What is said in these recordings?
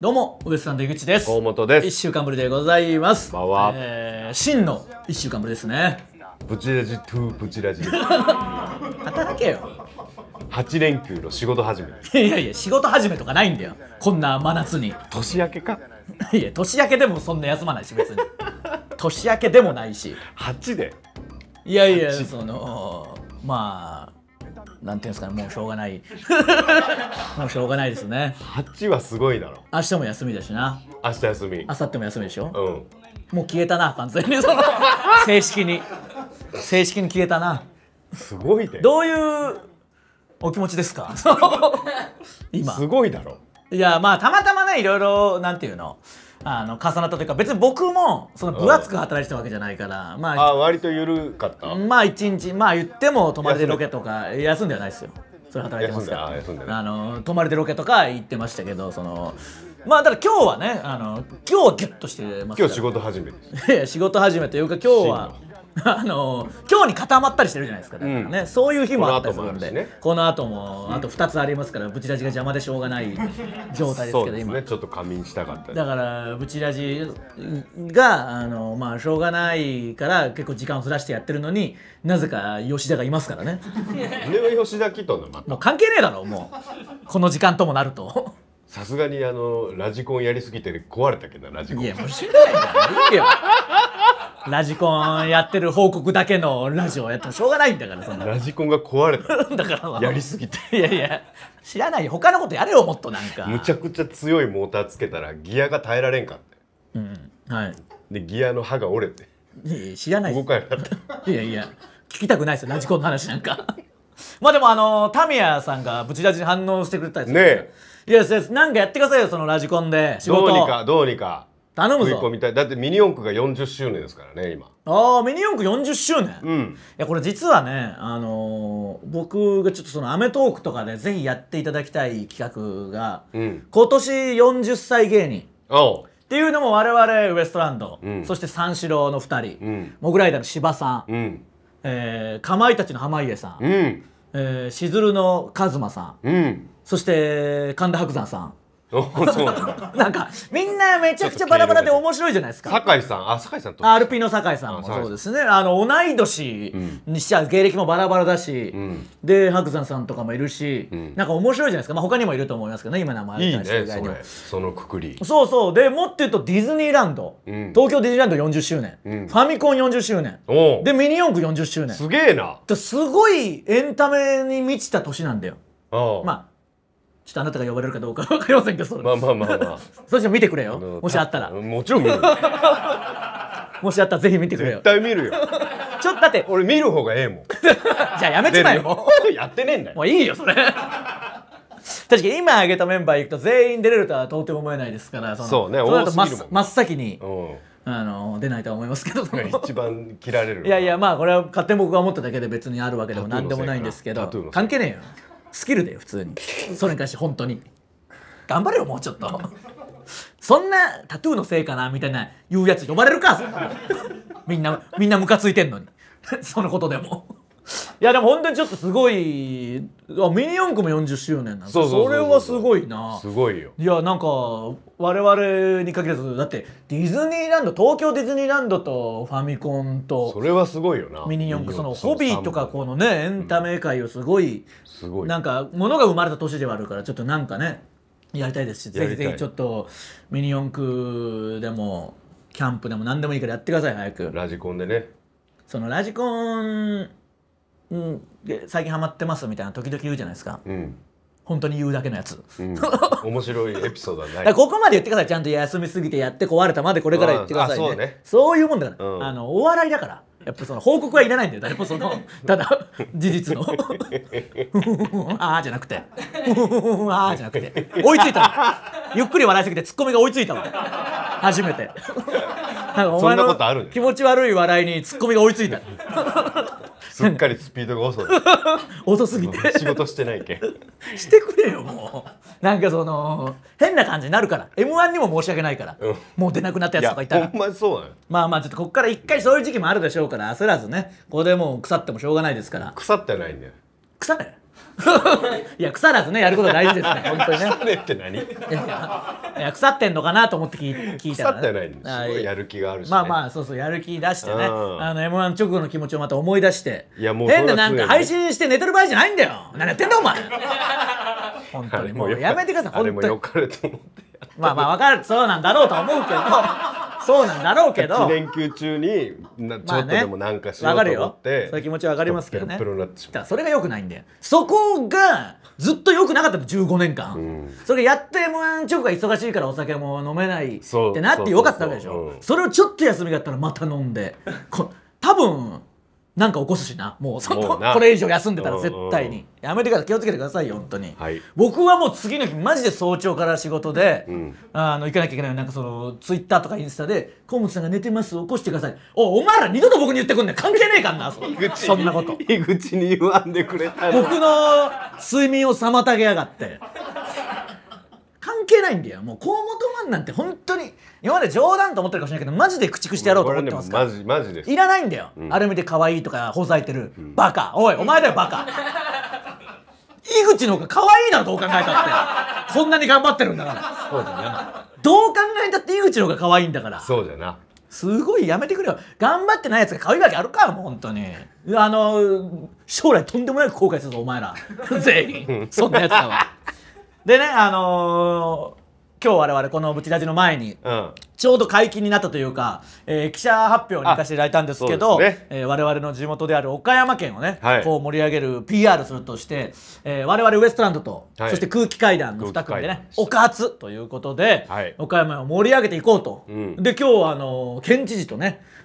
どうも、ウエストランド井口です。大本です。一週間ぶりでございます。こんばんは。えー、真の一週間ぶりですね。ブチラジト2ブチラジ。働けよ。八連休の仕事始め。いやいや、仕事始めとかないんだよ。こんな真夏に。年明けかいや、年明けでもそんな休まないし、別に。年明けでもないし。八でいやいや、その、まあ、なんていうんですかね、もうしょうがない。もうしょうがないですね。8はすごいだろ。明日も休みだしな。明日休み。明後日も休みでしょ。うん。もう消えたな、完全に。正式に。正式に消えたな。すごいね。どういうお気持ちですか今。すごいだろ。いや、まあ、たまたまね、いろいろ、なんていうの。あの重なったというか別に僕もその分厚く働いてたわけじゃないから、まああ割と緩かったまあ一日まあ言っても泊まりでロケとか休んではないですよそれ働いてますからあの泊まりでロケとか行ってましたけどそのまあただ今日はねあの今日はギュッとしてますから今日仕事始めです 仕事始めというか今日は あの今日に固まったりしてるじゃないですかだからね、うん、そういう日もあったりするんで、この後もあと2つありますからブチラジが邪魔でしょうがない状態ですけど、ね、今ちょっと仮眠したかっただからブチラジがあのまあしょうがないから結構時間をずらしてやってるのになぜか吉田がいますからね 俺は吉田きとのまもう関係ねえだろもうこの時間ともなると。さすがにあのラジコンやりすぎて壊れたけどラジコンいやもうしないいいよラジコンやってる報告だけのラジオやったらしょうがないんだからそんなラジコンが壊れた だからやりすぎていやいや知らない他のことやれよもっとなんかむちゃくちゃ強いモーターつけたらギアが耐えられんかってうんはいでギアの刃が折れていや知らない動かへかったいやいや聞きたくないですよラジコンの話なんか まあでもあのタミヤさんがブチラジに反応してくれたりするねえいやなんかやってくださいよそのラジコンで仕事どうにかどうにか頼むぞ食い込みたいだってミニ四駆が40周年ですからね今ああミニ四駆40周年、うん、いやこれ実はね、あのー、僕がちょっとその『アメトーク』とかでぜひやっていただきたい企画が、うん、今年40歳芸人っていうのも我々ウエストランド、うん、そして三四郎の2人、うん、モグライダーの芝さん、うん、えー、かまいたちの濱家さん、うんえー、しずるの一馬さん、うん、そして神田伯山さんそうなんなんかみんなめちゃくちゃバラバラで面白いじゃないですか酒井さんあ酒井さんと RP の酒井さんもそうですねあの同い年にしちゃ芸歴もバラバラだし、うん、で白山さんとかもいるし、うん、なんか面白いじゃないですか、まあ、他にもいると思いますけどね今名前あったそのくくりそうそうでもっと言うとディズニーランド、うん、東京ディズニーランド40周年、うん、ファミコン40周年でミニ四駆40周年すげえなすごいエンタメに満ちた年なんだよまあちょっとあなたが呼ばれるかどうか分かりませんけどまあまあまあまあ そして見てくれよもしあったらもちろん見るもしあったらぜひ見てくれよ絶対見るよちょっとだって俺見る方がええもん じゃあやめちまえよ やってねえんだよもういいよそれ確かに今挙げたメンバーいくと全員出れるとはとても思えないですからそそうねその後真っ真っ先に、あの出ないと思いますけど一番切られるいやいやまあこれは勝手に僕が思っただけで別にあるわけでも何でもないんですけど関係ねえよスキルだよ普通にそれに対して本当に頑張れよもうちょっとそんなタトゥーのせいかなみたいな言うやつ呼ばれるかみんなみんなムカついてんのにそのことでもいやでも本当にちょっとすごいあミニ四駆も40周年なんそうそれはすごいなすごいよいやなんか我々に限らずだってディズニーランド東京ディズニーランドとファミコンとそれはすごいよなミニ四駆そのホビーとかこのねエンタメ界をすごい、すごいなんかものが生まれた年ではあるからちょっとなんかねやりたいですしぜひぜひちょっとミニ四駆でもキャンプでも何でもいいからやってください早くラジコンでねそのラジコンうん、で最近ハマってますみたいな時々言うじゃないですか、うん、本当に言うだけのやつ、うん、面白いエピソードはないここまで言ってくださいちゃんと休みすぎてやって壊れたまでこれから言ってくださいね、ねそうね、そういうもんだから、うん、あのお笑いだからやっぱその報告はいらないんだよ誰もその ただ事実の ああじゃなくてああじゃなくて追いついたゆっくり笑いすぎてツッコミが追いついたの初めてなんかお前の気持ち悪い笑いにツッコミが追いついたすっかりスピードが遅い 遅すぎて仕事してないけん してくれよもうなんかその変な感じになるから m 1にも申し訳ないから、うん、もう出なくなったやつとかいたらほんまそうなのまあまあちょっとここから一回そういう時期もあるでしょうから焦らずねここでもう腐ってもしょうがないですから腐ってないんだよ腐れいや腐らずねやること大事ですね 本当にね腐れって何いや腐ってんのかなと思って聞いたね、腐ってないすごいやる気があるし、ね、まあまあそうそうやる気出してねあの m 1直後の気持ちをまた思い出していやもう変でなんか配信して寝てる場合じゃないんだよ何やってんだお前 本当にもうやめてください本当にあれもよかれと思ってまあまあわかるそうなんだろうとは思うけど そうなんだろうけど1連休中にちょっとでもなんかしようと思って、まあね、そういう気持ちはわかりますけどねだそれがよくないんでそこがずっとよくなかったの15年間、うん、それやっても直が忙しいからお酒も飲めないってなってよかったわけでしょそれをちょっと休みがあったらまた飲んで多分なんか起こすしなもうそのこれ以上休んでたら絶対に、やめてください気をつけてください本当に、はい、僕はもう次の日マジで早朝から仕事で、うん、あの行かなきゃいけないなんかそのツイッターとかインスタで「河本さんが寝てます起こしてください」おお前ら二度と僕に言ってくんねん関係ねえかんなそそんなこと井口に言わんでくれた僕の睡眠を妨げやがって係ないんだよもう河本マンなんて本当に今まで冗談と思ってるかもしれないけどマジで駆逐してやろうと思ってますからマジマジですいらないんだよ、うん、あれ見て可愛いとかほざいてる、うん、バカおいお前だよバカ井口の方が可愛いだろどう考えたってこんなに頑張ってるんだからそうだなどう考えたって井口の方が可愛いんだからそうだなすごいやめてくれよ頑張ってないやつが可愛いわけあるかもう本当にあの将来とんでもなく後悔するぞお前ら全員 そんなやつだわでねあのー今日我々このブチラジの前に、うんちょうど解禁になったというか、えー、記者発表に行かせていただいたんですけど、ねえー、我々の地元である岡山県をね、はい、こう盛り上げる PR するとして、えー、我々ウエストランドと、はい、そして空気階段の2組でね岡発ということで、はい、岡山を盛り上げていこうと、うん、で今日あの県知事とね、えー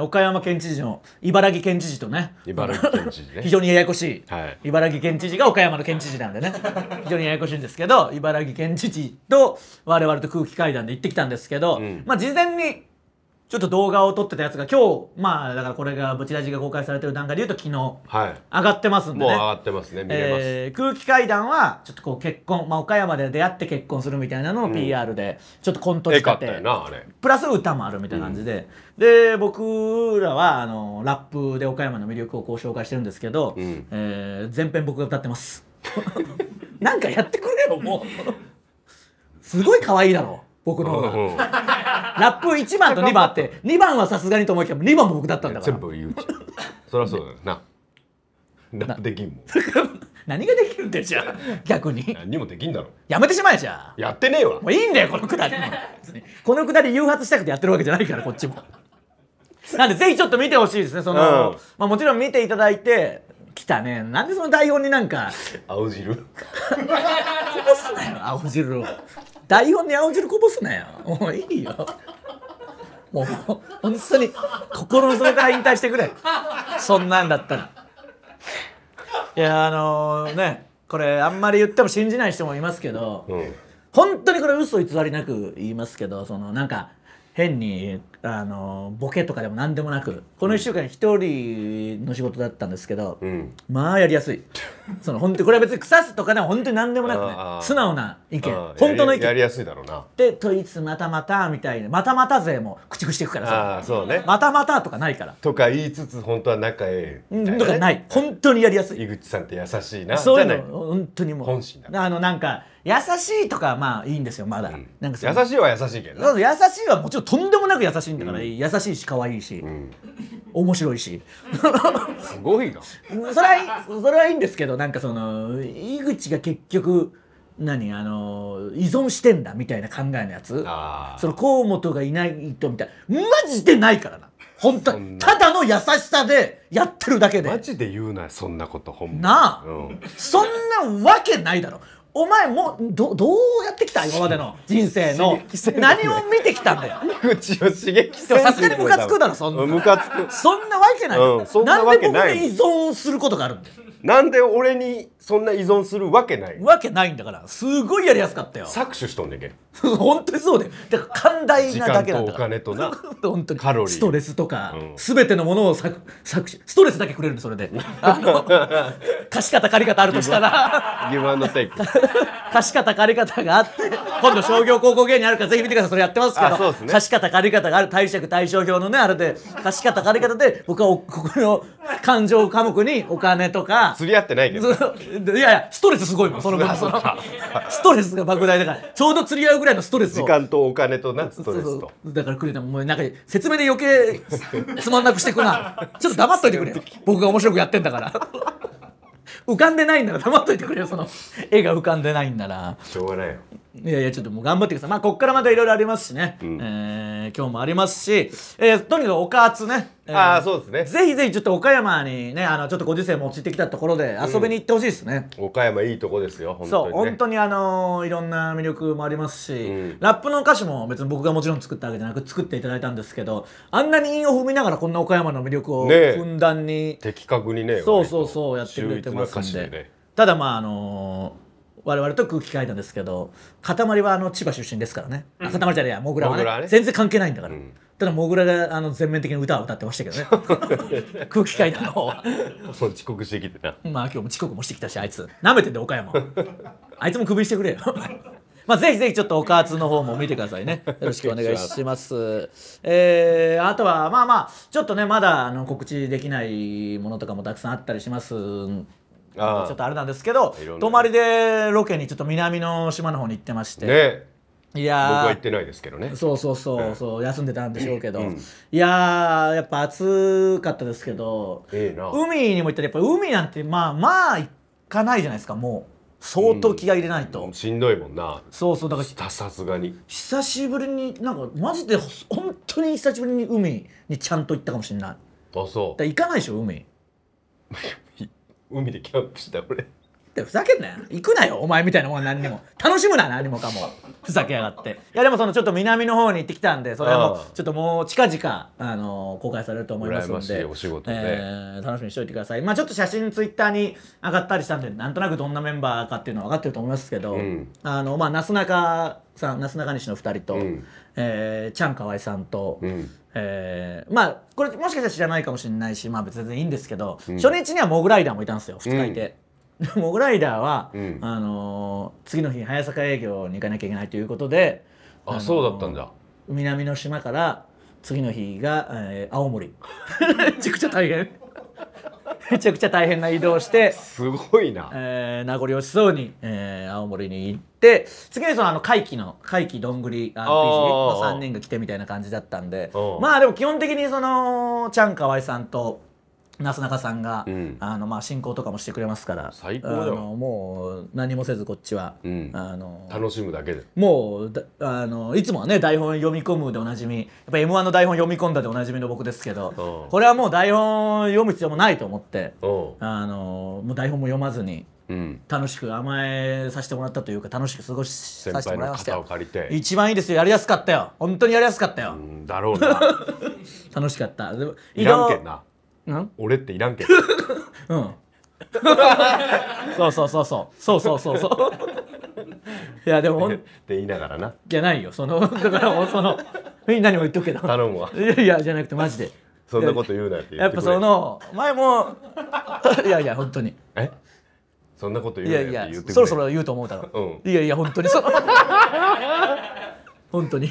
岡山県知事の茨城県知事とね茨城県知事、ね、非常にややこしい、茨城県知事が岡山の県知事なんでね 非常にややこしいんですけど茨城県知事と我々と空気階段で行ってきたんですけど、うん、まあ、事前にちょっと動画を撮ってたやつが今日まあだからこれがブチラジが公開されてる段階で言うと昨日、はい、上がってますんでねもう上がってますね見れます、えー、空気階段はちょっとこう結婚、まあ、岡山で出会って結婚するみたいなのを PR でちょっとコントし立て、うん、プラス歌もあるみたいな感じで、うん、で僕らはあのラップで岡山の魅力をこう紹介してるんですけど、うん、えー、前編僕が歌ってます なんかやってくれよもうすごい可愛いだろ僕の方が。ラップ1番と2番あって、2番はさすがにと思いきや、2番も僕だったんだから。全部言うち。そりゃそうだよ な。ラップできんもん。何ができるんでじゃあ逆に何もできんだろやめてしまえじゃあやってねえわもういいんだよこのくだりこのくだり誘発したくてやってるわけじゃないからこっちもなんでぜひちょっと見てほしいですねその、うん、まあ、もちろん見ていただいて来たねなんでその台本になんか青汁こぼすなよ青汁を台本に青汁こぼすなよもういいよもう本当に心の底から引退してくれそんなんだったらいやあのー、ねこれあんまり言っても信じない人もいますけど、うん、本当にこれ嘘偽りなく言いますけどそのなんか変にあのボケとかでも何でもなくこの1週間一1人の仕事だったんですけど、うん、まあやりやすい その本当これは別に腐すとかでも本当に何でもなくね素直な意見本当の意見やりやすいだろうなでといつまたまたみたいなまたまたぜ」も駆逐していくからさそうねまたまたとかないからとか言いつつ本当は仲ええね、とかない本当にやりやすい井口さんって優しいなそういうの本当にもう本心だあのなんか優しいとかまあいいんですよまだ、うんなんか優しいは優しいけど優しいはもちろんとんでもなく優しいんだから、優しいし可愛いし、ん面白いしすごいなそれはいいそれはいいんですけどなんかその井口が結局何あの依存してんだみたいな考えのやつその河本がいないとみたいなマジでないからな本当にただの優しさでやってるだけでマジで言うなそんなことほんまなあうんそんなわけないだろお前もうどどうやってきた今までの人生の何を見てきたんだよ口を刺激さすがにムカつくだろそんなムカつくそんなわけない、うん、そんなわけ依存することがあるんだよなんで俺にそんな依存するわけないわけないんだからすごいやりやすかったよ搾取しとんねんけ 本当にそうでだから寛大なだけなんだから時間とお金とな 本当にカロリーストレスとか、す、う、べ、ん、てのものを搾取ストレスだけくれるそれで あの貸方借り方あるとしたら貸方借り方があって今度商業高校芸人あるからぜひ見てくださいそれやってますけどす、ね、貸方借方がある貸借対照表のねあれで貸方借方で僕はここの感情科目にお金とか釣り合ってないけどいやいやストレスすごいもんそのそのストレスが莫大だからちょうど釣り合うぐらいのストレス時間とお金となストレスとだからくれたもうなんか説明で余計つまんなくしてくなちょっと黙っといてくれよ僕が面白くやってんだから 浮かんでないんなら黙っといてくれよその絵が浮かんでないんならしょうがないよいやいやちょっともう頑張ってくださいまあこっからまたいろいろありますしね、うん、えー、今日もありますし、えー、とにかくおかつね、えー、ああそうですねぜひぜひちょっと岡山にねあのちょっとご時世も落ちてきたところで遊びに行ってほしいですね、うん、岡山いいとこですよ本当に、ね、そう本当にあのー、いろんな魅力もありますし、うん、ラップの歌詞も別に僕がもちろん作ったわけじゃなく作っていただいたんですけどあんなに韻を踏みながらこんな岡山の魅力をふんだんに、ね、的確にねそうそうそうやってくれてますんで、ね、ただまああのー我々と空気階段ですけど塊はあの千葉出身ですからね、うん、塊じゃねえやモグラはね、ね、全然関係ないんだから、うん、ただモグラがあの全面的に歌を歌ってましたけどね 空気階段の方は遅刻してきてな まあ今日も遅刻もしてきたしあいつなめてんだ岡山あいつもクビしてくれよ まあ、ぜひぜひちょっとおかあつの方も見てくださいね。よろしくお願いします。えー、あとは、まあまあ、ちょっとね、まだあの告知できないものとかもたくさんあったりしますちょっとあれなんですけど泊まりでロケにちょっと南の島の方に行ってましてねいや僕は行ってないですけどねそうそうそうそう、休んでたんでしょうけど、うん、いややっぱ暑かったですけど、え海にも行ったらやっぱ海なんてまあまあ行かないじゃないですかもう相当気が入れないと、うん、しんどいもんなそうそうだからさすがに久しぶりになんかマジで本当に久しぶりに海にちゃんと行ったかもしれないあそうだ行かないでしょ海 海でキャンプした俺でふざけんなよ行くなよお前みたいなもん何にも楽しむな何もかもふざけやがっていやでもそのちょっと南の方に行ってきたんでそれもちょっともう近々あの公開されると思いますのでお仕事えー、楽しみにしておいてくださいまあちょっと写真ツイッターに上がったりしたんでなんとなくどんなメンバーかっていうのは分かってると思いますけど、うん、あのまあなすなかさんなすなかにしの2人と、うん、えー、ちゃんかわいさんと、うんえー、まあこれもしかしたら知らないかもしれないしまあ別にいいんですけど、うん、初日にはモグライダーもいたんですよ2日いて。うん、モグライダーは、うん、あのー、次の日早坂営業に行かなきゃいけないということであ、のー、そうだったんだ南の島から次の日が、えー、青森 めちゃくちゃ大変めちゃくちゃ大変な移動してすごいな、えー、名残惜しそうに、えー、青森に行って次にそのあの怪奇の怪奇どんぐり RPG の3人が来てみたいな感じだったんでまあでも基本的にそのちゃんかわいさんとなすなかさんが、うん、あのまあ進行とかもしてくれますから最高だもう何もせずこっちは、うん、あの楽しむだけでもうあのいつもはね台本読み込むでおなじみやっぱ m 1の台本読み込んだでおなじみの僕ですけどこれはもう台本読む必要もないと思ってあのもう台本も読まずに。うん、楽しく甘えさせてもらったというか楽しく過ごしさせてもらいました一番いいですよやりやすかったよ本当にやりやすかったよだろうな 楽しかったでもいらんけんな俺っていらんけど うんそうそうそうそうそうそうそうそういやでもって言いながらなじゃないよそのだからもうそのみんなにも言っとくけど頼むわいやいやじゃなくてマジでそんなこと言うなって言やってぱくれその前もいやいや本当にえそんなこと言うなって言ってくれそろそろ言うと思うだろうんいやいや本当にその本当に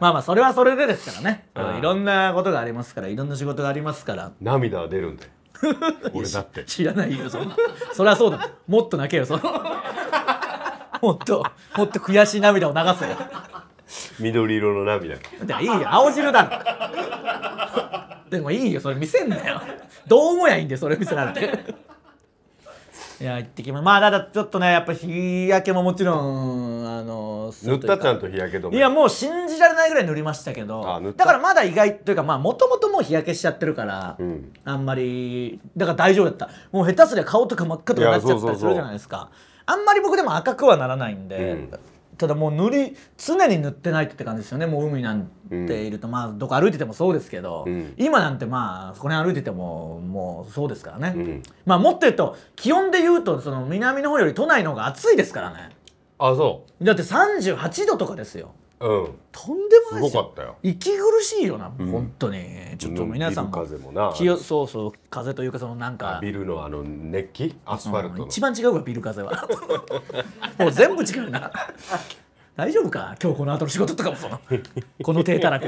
まあまあそれはそれでですからね、いろんなことがありますからいろんな仕事がありますから涙は出るんだよ 俺だって知らないよそんなそれはそうだもっと泣けよその もっともっと悔しい涙を流せよ緑色の涙だいいよ青汁だろでもいいよそれ見せんなよどう思やいいんだよそれ見せられていや行ってきままあただちょっとねやっぱ日焼けももちろんあの塗ったちゃんと日焼け止めいやもう信じられないぐらい塗りましたけどだからまだ意外というかまあもともともう日焼けしちゃってるから、うん、あんまりだから大丈夫だったもう下手すりゃ顔とか真っ赤とかなっちゃったりするじゃないですかあんまり僕でも赤くはならないんで、うんただもう塗り常に塗ってないって感じですよねもう海なんていると、うん、まあどこ歩いててもそうですけど、うん、今なんてまあそこに歩いててももうそうですからね、うん、まあもっと言うと気温で言うとその南の方より都内の方が暑いですからねあそうだって38度とかですようん、とんでもないすよ息苦しいよな、ん、本当にちょっと皆さん風もなそうそう風というかそのなんかビルのあの熱気アスファルト、一番違うわビル風は もう全部違うな大丈夫か今日この後の仕事とかもそのこの手たらく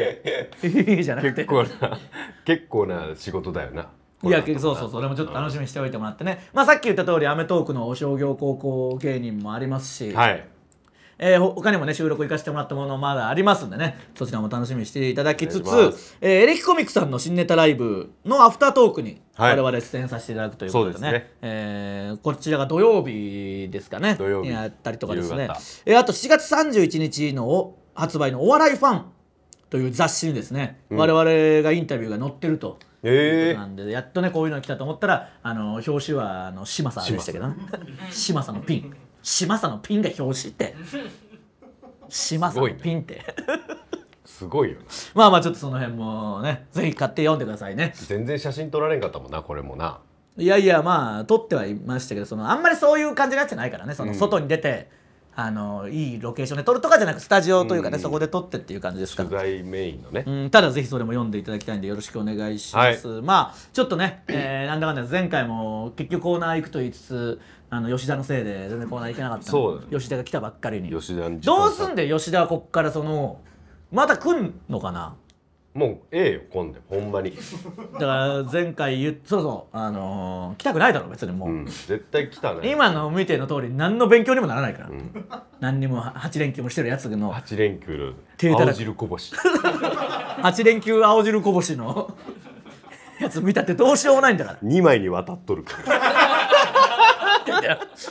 じゃなくて結構な結構な仕事だよないやそうそうそれもちょっと楽しみにしておいてもらってね、まあ、さっき言った通り『アメトーーク』のお商業高校芸人もありますし、はい、えー、他にもね収録行かせてもらったものまだありますんでねそちらも楽しみにしていただきつつ、えー、エレキコミックさんの新ネタライブのアフタートークに我々出演させていただくということでねはい、ね、えー、こちらが土曜日ですかねやったりとかですね、えー、あと7月31日の発売の「お笑いファン」という雑誌にですね、うん、我々がインタビューが載ってると。えー、なんでやっとねこういうの来たと思ったらあの表紙はあの嶋佐でしたけどね嶋佐のピン。嶋佐のピンが表紙って嶋佐のピンってすごいよ、ね、まあまあちょっとその辺もねぜひ買って読んでくださいね全然写真撮られんかったもんなこれもないやいやまあ撮ってはいましたけどそのあんまりそういう感じのやつじゃないからねその外に出て、うん、あのいいロケーションで撮るとかじゃなくスタジオというかね、うん、そこで撮ってっていう感じですから取材メインのね、うん、ただぜひそれも読んでいただきたいんでよろしくお願いします、はい、まあちょっとね、えー、なんだかんだ前回も結局コーナー行くと言いつつあの吉田のせいで全然コーナー行けなかったそうだね吉田が来たばっかりに吉田どうすんで吉田はこっからそのまた来んのかなもうええよ今度ほんまに、だから前回言っそうそうあのー来たくないだろ別にもう、うん、絶対来たね今の見ての通り何の勉強にもならないから、ん何にも8連休もしてるやつの8連休青汁こぼし8連休青汁こぼしのやつ見たってどうしようもないんだから2枚に渡っとるから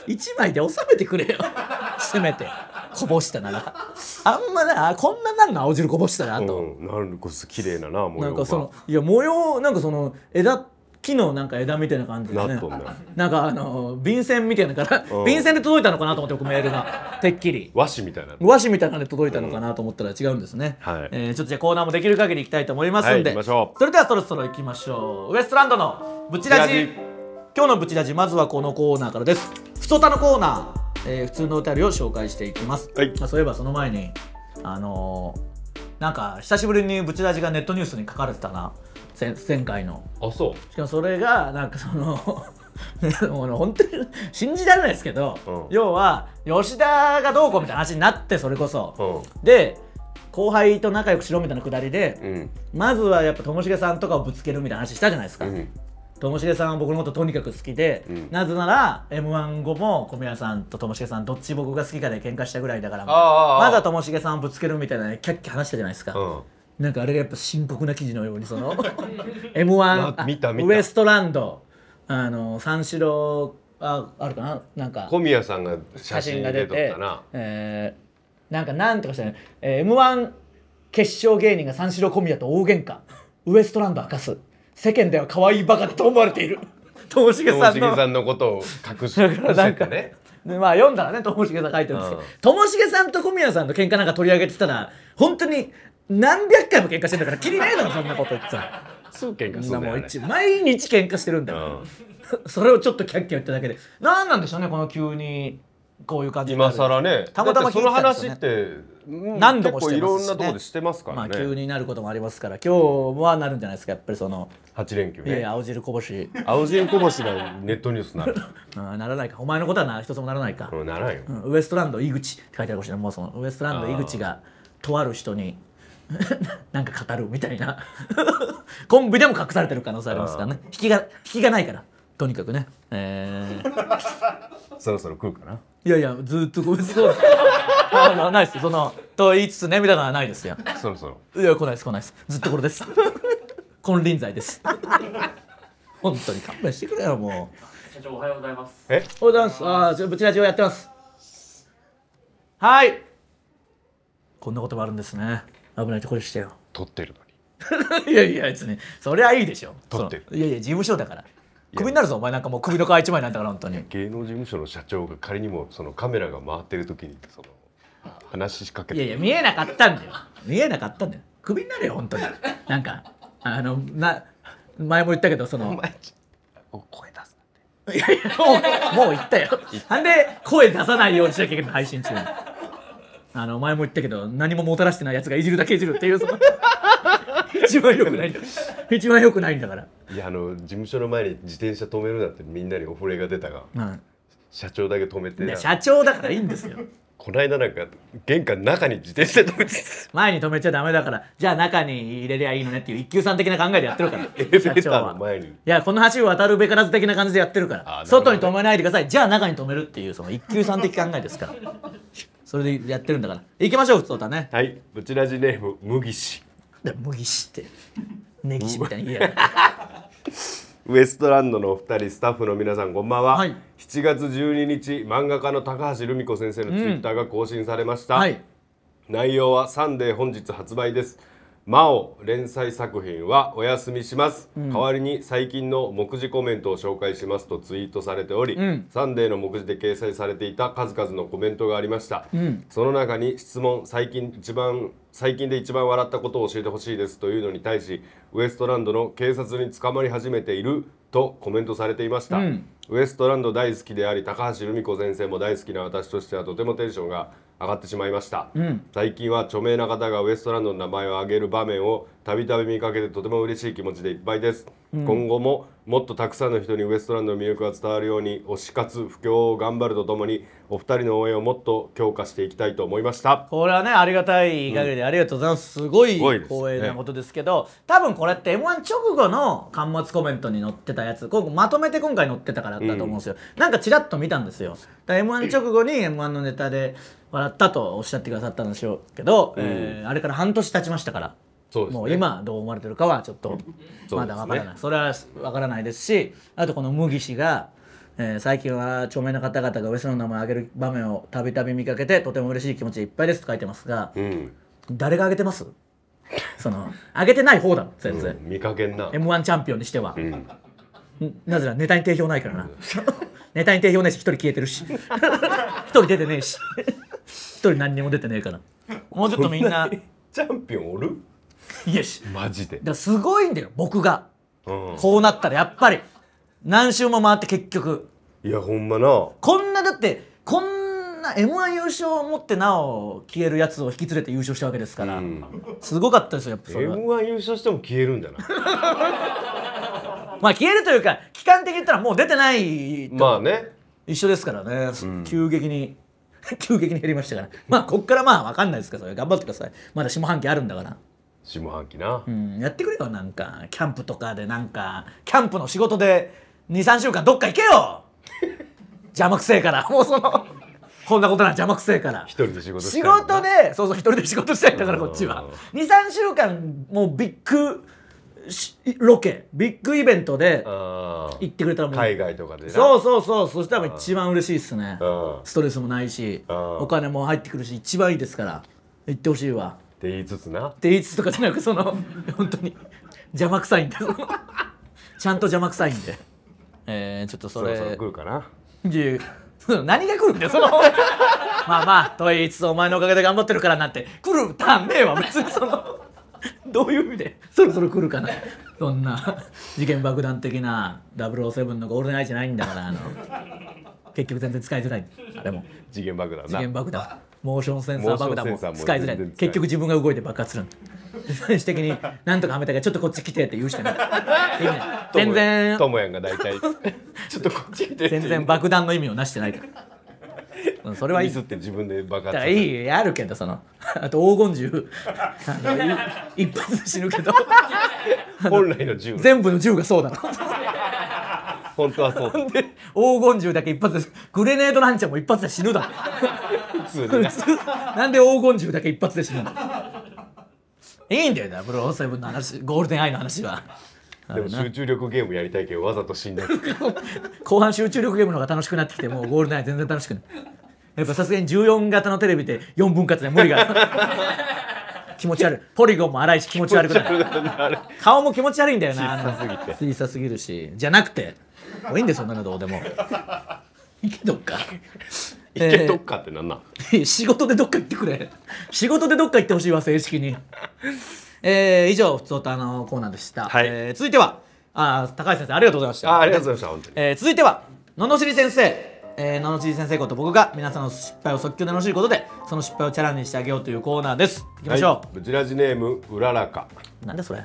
い1枚で収めてくれよせめてこぼしたならあんまなこんななんの青汁こぼしたなと、うん、なんか綺麗なな模様なんかそのいや模様なんかその枝木のなんか枝みたいな感じでねなんかあの便箋みたいなから、うん、便箋で届いたのかなと思って僕メールがてっきり和紙みたいな和紙みたいなで届いたのかなと思ったら違うんですね、うん、はいえー、ちょっとじゃあコーナーもできる限りいきたいと思いますんで、はい、それではそろそろいきましょうウエストランドのブチラジ今日のブチラジまずはこのコーナーからですふつのコーナー、えー、普通の歌りを紹介していきます、はい、まあ、そういえばその前にあのー、なんか久しぶりにブチラジがネットニュースに書かれてたな前回のあそうしかもそれがなんかその もう本当に信じられないですけど、うん、要は吉田がどうこうみたいな話になってそれこそ、うん、で後輩と仲良くしろみたいなくだりで、うん、まずはやっぱともしげさんとかをぶつけるみたいな話したじゃないですか、ともしげさんは僕のこととにかく好きで、うんなぜなら m 1後も小宮さんとともしげさんどっち僕が好きかで喧嘩したぐらいだからあああまだともしげさんをぶつけるみたいなねキャッキャ話したじゃないですか、うんなんかあれがやっぱ深刻な記事のようにその m 1あ見たウエストランドあの三四郎ああるかななんか小宮さんが写真が出てたなえーなんかなんとかしたね、えー、m 1決勝芸人が三四郎小宮と大喧嘩ウエストランド明かす世間では可愛いバカだと思われているともしげさんのさんのことを隠しだからなんかねでまあ読んだらねともしげさん書いてるんですけどともしげさんと小宮さんの喧嘩なんか取り上げてたら本当に何百回も喧嘩してんだからきりないだろそんなこと言ってたそう喧嘩するんだよ、ね、毎日喧嘩してるんだよ、うん、それをちょっとキャッキャ言っただけで何なんでしょうねこの急にこういう感じ今更ねたまたま、ね、その話って何度もしてます、ね、いろんなところでしてますからね、まあ、急になることもありますから今日はなるんじゃないですかやっぱりその8連休ね青汁こぼし青汁こぼしがネットニュースになるあ ならないかお前のことはな一つもならないか、うん、ならよ、うん、ウエストランド井口って書いてあるかもしれないもうそのウエストランド井口がとある人に なんか語るみたいなコンビでも隠されてる可能性ありますからね引きが引きがないからとにかくね、えー、そろそろ食うかないやいやずっとごめんなさいないですそのと言いつつねみたいなのはないですよそろそろいや来ないです来ないですずっとこれです金輪際です本当に勘弁してくれよもう社長おはようございますえおはようございますああちょブチラジオやってますはいこんなこともあるんですね危ないとこでしたよ撮ってるのに いやいや別にそりゃいいでしょ撮ってるいやいや事務所だから首になるぞお前なんかもう首の皮一枚なんだから本当に芸能事務所の社長が仮にもそのカメラが回ってる時にその話しかけていやいや見えなかったんだよ見えなかったんだよクビになるよ本当になんかあのな前も言ったけどそのお声出すなっていやいやもうもう言ったよなんで声出さないようにしなきゃいけない配信中にあの前も言ったけど何ももたらしてないやつがいじるだけいじるっていうその 一番よくないんだ 一番よくないんだからいやあの事務所の前に自転車止めるなってみんなにお触れが出たが、うん、社長だけ止めて社長だからいいんですよ この間なんか玄関中に自転車止めて前に止めちゃダメだからじゃあ中に入れりゃいいのねっていう一級さん的な考えでやってるからエレベの前にいやこの橋を渡るべからず的な感じでやってるから外に止めないでくださいじゃあ中に止めるっていうその一級さん的考えですからそれでやってるんだから行きましょう普通だねはいブチラジネーム麦氏だ麦して根岸みたいに言ウエストランドのお二人スタッフの皆さんこんばんは、はい、7月12日漫画家の高橋留美子先生のツイッターが更新されました、うんはい、内容は「サンデー」本日発売です魔王連載作品はお休みします、うん、代わりに最近の目次コメントを紹介しますとツイートされており、うん、サンデーの目次で掲載されていた数々のコメントがありました、うん、その中に質問最近一番最近で一番笑ったことを教えてほしいですというのに対しウエストランドの警察に捕まり始めているとコメントされていました、ウエストランド大好きであり高橋留美子先生も大好きな私としてはとてもテンションが上がってしまいました、うん、最近は著名な方がウエストランドの名前を挙げる場面をたびたび見かけてとても嬉しい気持ちでいっぱいです今後ももっとたくさんの人にウエストランドの魅力が伝わるように推し活布教を頑張るとともにお二人の応援をもっと強化していきたいと思いましたこれはねありがたい限りでありがとうございます、すごい光栄なことですけど、ね、多分これって m 1直後の端末コメントに載ってたやつこうまとめて今回載ってたからだと思うんですよ、うん、なんかちらっと見たんですよ m 1直後に m 1のネタで笑ったとおっしゃってくださったんでしょうけど、うん、えー、あれから半年経ちましたからそうですね、もう今どう思われてるかはちょっとまだわからない、ね、それはわからないですしあとこの麦氏が、えー、最近は著名な方々がウエストの名前を挙げる場面をたびたび見かけてとても嬉しい気持ちでいっぱいですと書いてますが、うん、誰が挙げてますその上げてない方だろ全然、うん、見かけんな m 1チャンピオンにしては、うん、なぜならネタに定評ないからな、うん、ネタに定評ないし一人消えてるし一人出てねえし一人何にも出てねえからもうちょっとみんなチャンピオンおるよしマジでだすごいんだよ僕が、うん、こうなったらやっぱり何周も回って結局いやほんまなこんなだってこんな m 1優勝を持ってなお消えるやつを引き連れて優勝したわけですから、うん、すごかったですよやっぱそれ m 1優勝しても消えるんだな まあ消えるというか期間的に言ったらもう出てないとまあね一緒ですからね、うん、急激に 急激に減りましたからまあこっからまあ分かんないですから頑張ってくださいまだ下半期あるんだから。下半期な、うん、やってくれよなんかキャンプとかでなんかキャンプの仕事で23週間どっか行けよ 邪魔くせえからもうそのこんなことな邪魔くせえから一人で仕事仕事でそうそう一人で仕事したいんだからこっちは23週間もうビッグロケビッグイベントで行ってくれたらもう海外とかでそうそうそうそしたら一番嬉しいっすねストレスもないしお金も入ってくるし一番いいですから行ってほしいわって言いつつなって言いつつとかじゃなくその 本当に邪魔くさいんで ちゃんと邪魔くさいんでえー、ちょっとそれそろそろ来るかな何が来るんだよそのまあまあと言いつつお前のおかげで頑張ってるからなんて来るたんねえわ別にそのどういう意味でそろそろ来るかなそんな事件爆弾的な007のゴールデンアイじゃないんだからあの結局全然使いづらいあれも時限爆弾な次元爆弾モーションセンサー爆弾も使いづらい結局自分が動いて爆発するんだ 最終的になんとかはめたからちょっとこっち来てって言うしかない全然ともやんが大体 ちょっとこっち来て全然爆弾の意味をなしてないからそれはいいミって自分で爆発いいやるけどその あと黄金銃一発で死ぬけど本来の銃全部の銃がそうだろ本当はそう黄金銃だけ一発でグレネードランチャーも一発で死ぬだろ なんで黄金銃だけ一発で死ぬのいいんだよダブルーセブンの話ゴールデンアイの話はでも集中力ゲームやりたいけどわざと死んだ 後半集中力ゲームの方が楽しくなってきてもうゴールデンアイ全然楽しくないやっぱさすがに14型のテレビで4分割で無理がある 気持ち悪いポリゴンも荒いし気持ち悪くない顔も気持ち悪いんだよな小さすぎて小さすぎるしじゃなくてもういいんですよそんなのどうでもいけどっか行けどっかってなんなん、えー、仕事でどっか行ってくれ仕事でどっか行ってほしいわ正式にえー、以上ふつおたのコーナーでした、はい、えー、続いてはあ高橋先生ありがとうございましたあありがとうございました本当に、えー、続いてはののしり先生えー、ののちり先生こと僕が皆さんの失敗を即興で楽しいことでその失敗をチャラにしてあげようというコーナーですいきましょう、はい、ブチラジネームうららかなんでそれ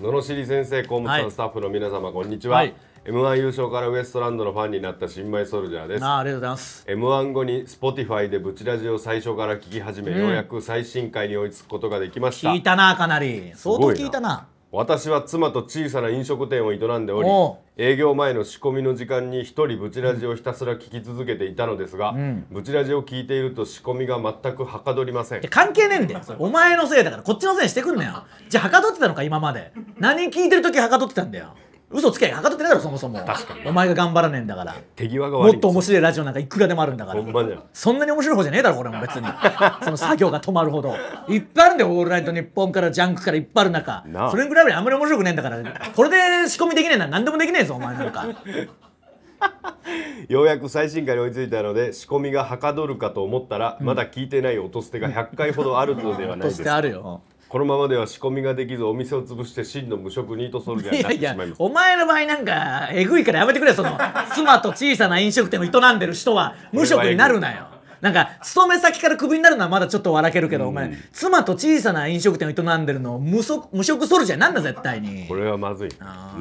ののしり先生河本さん、はい、スタッフの皆様こんにちは、はい M1 優勝からウエストランドのファンになった新米ソルジャーですあありがとうございます M1 後に Spotify でブチラジを最初から聞き始め、うん、ようやく最新回に追いつくことができました聞いたなかなり相当聞いたな私は妻と小さな飲食店を営んでおり営業前の仕込みの時間に一人ブチラジをひたすら聞き続けていたのですが、うん、ブチラジを聞いていると仕込みが全くはかどりません関係ねえんだよお前のせいだからこっちのせいにしてくんなよじゃあはかどってたのか今まで何聞いてる時はかどってたんだよ嘘つけはかどってないだろそもそも確かにお前が頑張らねえんだから手際が悪いもっと面白いラジオなんかいくらでもあるんだからそんなに面白い方じゃねえだろこれも別に その作業が止まるほどいっぱいあるんだよ「オールナイトニッポン」からジャンクからいっぱいある中それに比べあんまり面白くねえんだからこれで仕込みできねえなら何でもできねえぞお前なんかようやく最新回に追いついたので仕込みがはかどるかと思ったら、うん、まだ聞いてない音捨てが100回ほどあるのではないですか。音 捨てあるよこのままでは仕込みができずお店を潰して真の無職ニートソルジャーになってしまいますいやいやお前の場合なんかえぐいからやめてくれその 妻と小さな飲食店を営んでる人は無職になるなよ なんか勤め先からクビになるのはまだちょっと笑けるけど、お前妻と小さな飲食店を営んでるの無職無職ソルジャーなんだ絶対にこれはまずい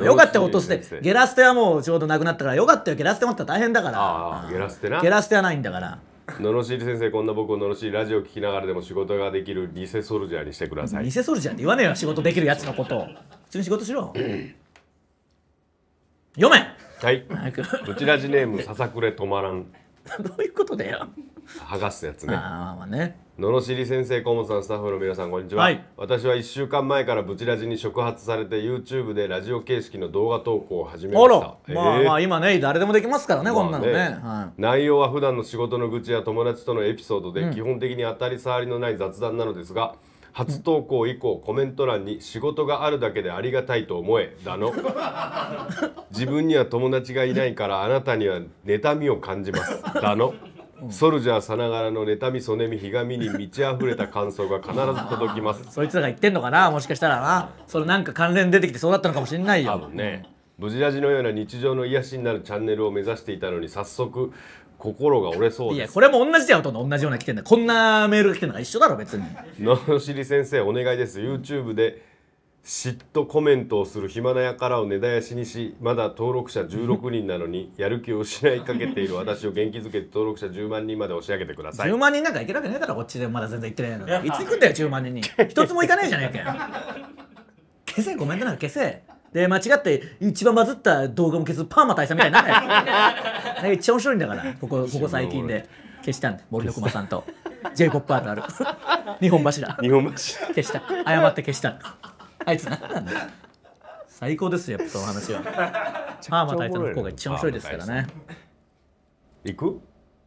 よかったよ落としてゲラステはもうちょうどなくなったからよかったよゲラステ持ったら大変だからゲラステなゲラステはないんだから罵り先生こんな僕を罵りラジオ聞きながらでも仕事ができる偽ソルジャーにしてください偽ソルジャーって言わねえよ仕事できるやつのことを普通に仕事しろ読めはいブチラジネームささくれ止まらん どういうことだよ剥がすやつねあまあねののしり先生、河本さん、スタッフの皆さん、こんにちは、はい、私は一週間前からブチラジに触発されて、YouTube でラジオ形式の動画投稿を始めました。えー、まあまあ、今ね、誰でもできますからね、こんなのね、はい、内容は普段の仕事の愚痴や友達とのエピソードで、基本的に当たり障りのない雑談なのですが、初投稿以降コメント欄に「仕事があるだけでありがたいと思え」だの 自分には友達がいないからあなたには妬みを感じますだのソルジャーさながらの妬み、そねみ、ひがみに満ち溢れた感想が必ず届きます。そいつらが言ってんのかな、もしかしたらな、それなんか関連出てきてそうだったのかもしれないよ。多分ね、無事ラジのような日常の癒しになるチャンネルを目指していたのに、早速。心が折れそうですいやこれも同じだよと同じような来てんだこんなメールが来てんのが一緒だろ別に野尻先生お願いです YouTube で嫉妬コメントをする暇なやからを根絶やしにしまだ登録者16人なのにやる気を失いかけている私を元気づけて登録者10万人まで押し上げてください10万人なんかいけるわけねえだろこっちでまだ全然行ってないのにいつ行くんだよ10万人に一つも行かないじゃねえかよ消せコメントなんか消せで間違って一番バズった動画も消すパーマ大佐みたいになれな一番面白いんだからここここ最近で消したんだ森の馬さんと J−POP あるある 日本柱日本柱消した謝って消した あいつ何なんだよ最高ですよやっぱその話はパーマ大佐の方が一番面白いですからね行く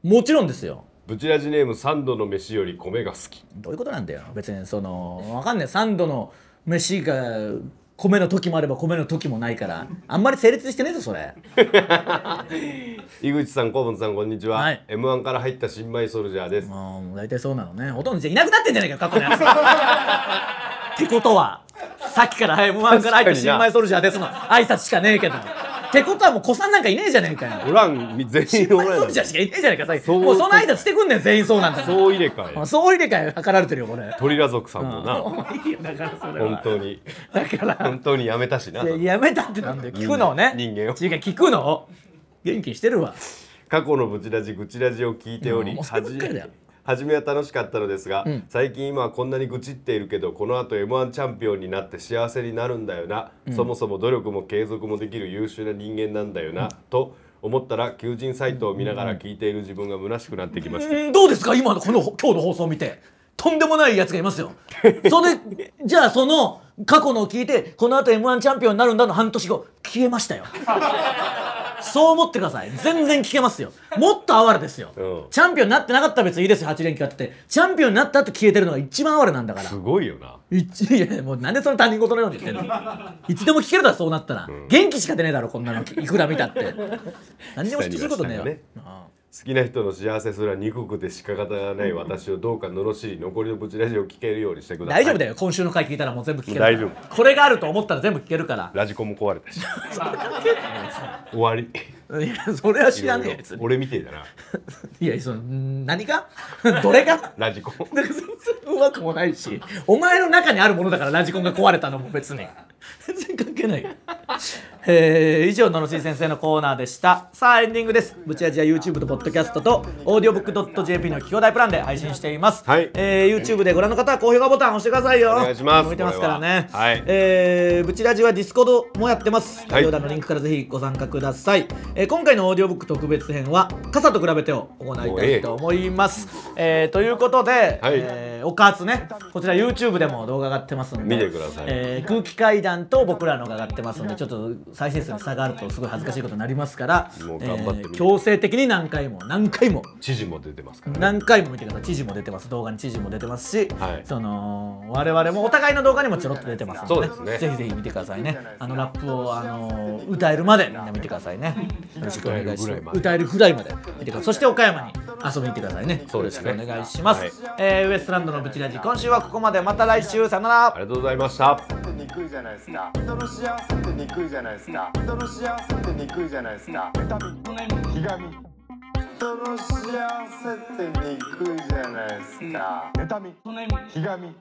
もちろんですよブチラジネーム三度の飯より米が好きどういうことなんだよ別にそのわかんない三度の飯が米の時もあれば米の時もないからあんまり成立してねえぞそれ 井口さん河本さんこんにちは、はい、m 1から入った新米ソルジャーですもう大体そうなのねほとんどいなくなってんじゃねえか過去のやつ ってことはさっきから「M‐1 から入った新米ソルジャーです」の挨拶しかねえけど。ってことはもう子さんなんかいねえじゃねえかよ。おらん、全員おらソルジャーしかいねえじゃねえか、最近。もうその挨拶してくんねん、全員そうなんだ。そう入れ替え。そう入れ替えかられてるよ、これ。トリラ族さんもな。いいよ、だからそれ本当に。だから。本当にやめたしな。やめたってなんだよ。聞くのね。人間を。違う、聞くの元気してるわ。過去のブチラジ、グチラジを聞いており、恥じ。初めは楽しかったのですが、うん、最近今はこんなに愚痴っているけどこの後 m 1チャンピオンになって幸せになるんだよな、うん、そもそも努力も継続もできる優秀な人間なんだよな、うん、と思ったら求人サイトを見ながら聞いている自分が虚しくなってきました、どうですか今のこの今日の放送を見てとんでもないやつがいますよそれ じゃあその過去のを聞いてこの後 m 1チャンピオンになるんだの半年後消えましたよそう思ってください全然聞けますよもっと哀れですよ、うんチャンピオンになってなかったら別にいいですよ8連休やっててチャンピオンになった後消えてるのが一番哀れなんだからすごいよな。いやもうなんでその他人事のように言ってんのいつでも聞けるだろそうなったら、元気しか出ねえだろこんなのいくら見たって何にも知ってることねえよ。好きな人の幸せすら憎くて仕方がない私をどうか罵り残りのブチラジオを聞けるようにしてください大丈夫だよ今週の回聞いたらもう全部聞ける大丈夫これがあると思ったら全部聞けるからラジコンも壊れたし終わりいやそれは知らねえやつ俺みてえだな いやその何が どれがラジコン全然 うまくもないしお前の中にあるものだからラジコンが壊れたのも別に全然関係ないえー、以上野々しい先生のコーナーでしたさあエンディングですブチあジは YouTube と Podcast と audiobook.jp の企業大プランで配信しています、はいえー、YouTube でご覧の方は高評価ボタン押してくださいよお願いします見てますからねは、はい、えー、ブチラジはディスコードもやってます概要欄のリンクからぜひご参加ください、はいえー、今回のオーディオブック特別編は「傘と比べて」を行いたいと思います、えー、ということで、はい、えーおかつねこちら YouTube でも動画上がってますので見てください、えー、空気階段と僕らのが上がってますのでちょっと再生数に差があるとすごい恥ずかしいことになりますからもう頑張って、えー、強制的に何回も何回も知事も出てますから、ね、何回も見てください知事も出てます動画に知事も出てますし、はい、その我々もお互いの動画にもちょろっと出てますので、でね、ぜひぜひ見てくださいねあのラップを、あのー、歌えるまでみんな見てくださいねよろしくお願いします歌えるぐらいまで見てくださいそして岡山に遊びに行ってくださいねそうですねよろしくお願いします、はい、えー、ウエストランドのブチラジ今週はここまでまた来週さよならありがとうございました憎いじゃないですか人の幸せって憎いじゃないですか人の幸せって憎いじゃないですか妬みひがみ人の幸せって憎いじゃないですか妬みひがみ